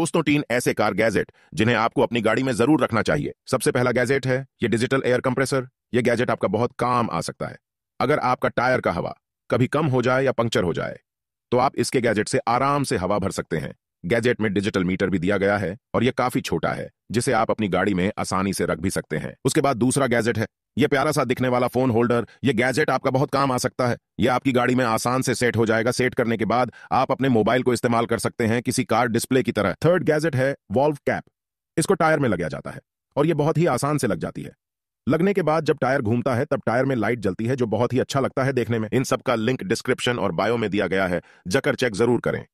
तीन ऐसे car gadget जिन्हें आपको अपनी गाड़ी में जरूर रखना चाहिए सबसे पहला गैजेट है ये डिजिटल एयर कंप्रेसर ये गैजेट आपका बहुत काम आ सकता है अगर आपका टायर का हवा कभी कम हो जाए या पंक्चर हो जाए तो आप इसके गैजेट से आराम से हवा भर सकते हैं गैजेट में डिजिटल मीटर भी दिया गया है और यह काफी छोटा है जिसे आप अपनी गाड़ी में आसानी से रख भी सकते हैं उसके बाद दूसरा गैजेट है यह प्यारा सा दिखने वाला फोन होल्डर यह गैजेट आपका बहुत काम आ सकता है यह आपकी गाड़ी में आसान से सेट हो जाएगा सेट करने के बाद आप अपने मोबाइल को इस्तेमाल कर सकते हैं किसी कार डिस्प्ले की तरह थर्ड गैजेट है वॉल्व कैप इसको टायर में लगाया जाता है और यह बहुत ही आसान से लग जाती है लगने के बाद जब टायर घूमता है तब टायर में लाइट जलती है जो बहुत ही अच्छा लगता है देखने में इन सबका लिंक डिस्क्रिप्शन और बायो में दिया गया है जकर चेक जरूर करें